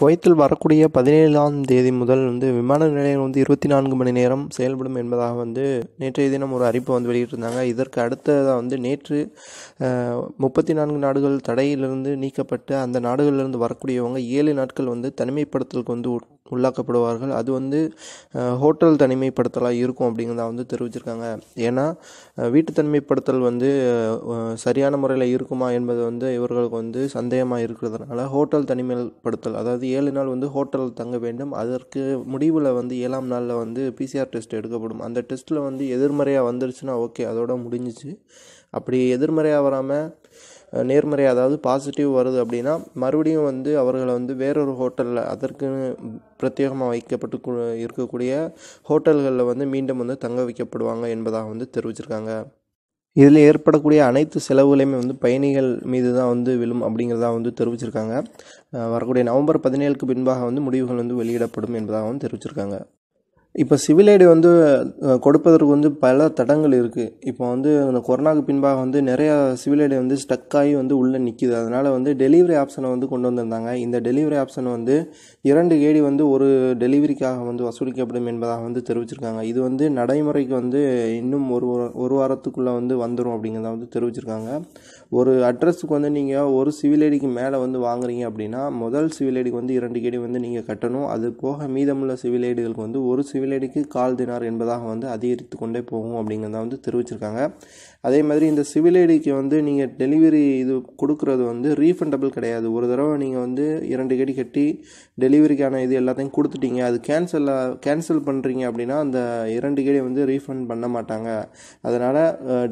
குவைத்தில் வரக்கூடிய பதினேழாம் தேதி முதல் வந்து விமான நிலையம் வந்து இருபத்தி நான்கு மணி நேரம் செயல்படும் என்பதாக வந்து நேற்றைய தினம் ஒரு அறிப்பு வந்து வெளியிட்டிருந்தாங்க இதற்கு அடுத்ததாக வந்து நேற்று முப்பத்தி நான்கு நாடுகள் தடையிலிருந்து நீக்கப்பட்டு அந்த நாடுகளிலிருந்து வரக்கூடியவங்க ஏழு நாட்கள் வந்து தனிமைப்படுத்தலுக்கு வந்து உள்ளாக்கப்படுவார்கள் அது வந்து ஹோட்டல் தனிமைப்படுத்தலாக இருக்கும் அப்படிங்கிறத வந்து தெரிவிச்சிருக்காங்க ஏன்னா வீட்டு தனிமைப்படுத்தல் வந்து சரியான முறையில் இருக்குமா என்பது வந்து இவர்களுக்கு வந்து சந்தேகமாக இருக்கிறதுனால ஹோட்டல் தனிமைப்படுத்தல் அதாவது ஏழு நாள் வந்து ஹோட்டல் தங்க வேண்டும் அதற்கு முடிவில் வந்து ஏழாம் நாளில் வந்து பிசிஆர் டெஸ்ட் எடுக்கப்படும் அந்த டெஸ்ட்டில் வந்து எதிர்மறையாக வந்துருச்சுன்னா ஓகே அதோட முடிஞ்சிச்சு அப்படி எதிர்மறையாக வராமல் நேர்மறை அதாவது பாசிட்டிவ் வருது அப்படின்னா மறுபடியும் வந்து அவர்களை வந்து வேறொரு ஹோட்டலில் அதற்குன்னு பிரத்யேகமாக வைக்கப்பட்டு இருக்கக்கூடிய ஹோட்டல்களில் வந்து மீண்டும் வந்து தங்க வைக்கப்படுவாங்க என்பதாக வந்து தெரிவிச்சிருக்காங்க இதில் ஏற்படக்கூடிய அனைத்து செலவுகளையுமே வந்து பயணிகள் மீது தான் வந்து விழும் அப்படிங்கிறதா வந்து தெரிவிச்சிருக்காங்க வரக்கூடிய நவம்பர் பதினேழுக்கு பின்பாக வந்து முடிவுகள் வந்து வெளியிடப்படும் என்பதாகவும் தெரிவிச்சிருக்காங்க இப்போ சிவில் ஐடி வந்து கொடுப்பதற்கு வந்து பல தடங்கள் இருக்குது இப்போ வந்து அந்த கொரோனாவுக்கு பின்பாக வந்து நிறையா சிவில் ஐடி வந்து ஸ்டக்காகி வந்து உள்ளே நிற்கிது அதனால் வந்து டெலிவரி ஆப்ஷனை வந்து கொண்டு வந்திருந்தாங்க இந்த டெலிவரி ஆப்ஷன் வந்து இரண்டு கேடி வந்து ஒரு டெலிவரிக்காக வந்து வசூலிக்கப்படும் என்பதாக வந்து தெரிவிச்சிருக்காங்க இது வந்து நடைமுறைக்கு வந்து இன்னும் ஒரு ஒரு வாரத்துக்குள்ளே வந்து வந்துடும் அப்படிங்கிறத வந்து தெரிவிச்சிருக்காங்க ஒரு அட்ரஸுக்கு வந்து நீங்கள் ஒரு சிவில் ஐடிக்கு மேலே வந்து வாங்குறீங்க அப்படின்னா முதல் சிவில் ஐடிக்கு வந்து இரண்டு கேடி வந்து நீங்கள் கட்டணும் அது போக மீதமுள்ள சிவில் ஐடிகளுக்கு வந்து ஒரு சிவில் விலைக்கு கால் தினார் என்பதாக வந்து அதிகரித்து கொண்டே போகும் அப்படிங்கிறத வந்து தெரிவிச்சிருக்காங்க அதே மாதிரி இந்த சிவிலைடிக்கு வந்து நீங்கள் டெலிவரி இது கொடுக்குறது வந்து ரீஃபண்டபிள் கிடையாது ஒரு தடவை நீங்கள் வந்து இரண்டு கேடி கட்டி டெலிவரிக்கான இது எல்லாத்தையும் கொடுத்துட்டீங்க அது கேன்சலில் கேன்சல் பண்ணுறீங்க அப்படின்னா அந்த இரண்டு கேடி வந்து ரீஃபண்ட் பண்ண மாட்டாங்க அதனால்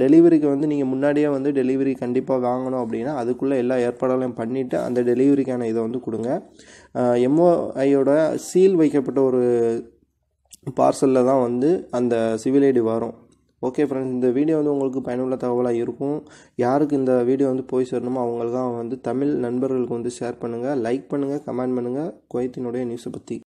டெலிவரிக்கு வந்து நீங்கள் முன்னாடியே வந்து டெலிவரி கண்டிப்பாக வாங்கணும் அப்படின்னா அதுக்குள்ளே எல்லா ஏற்பாடுகளையும் பண்ணிவிட்டு அந்த டெலிவரிக்கான இதை வந்து கொடுங்க எம்ஓஐயோட சீல் வைக்கப்பட்ட ஒரு பார்சலில் தான் வந்து அந்த சிவில் ஐடி வரும் ஓகே ஃப்ரெண்ட்ஸ் இந்த வீடியோ வந்து உங்களுக்கு பயனுள்ள தகவலாக இருக்கும் யாருக்கு இந்த வீடியோ வந்து போய் சேரணுமோ தான் வந்து தமிழ் நண்பர்களுக்கு வந்து ஷேர் பண்ணுங்கள் லைக் பண்ணுங்கள் கமெண்ட் பண்ணுங்கள் குவைத்தினுடைய நியூஸை பற்றி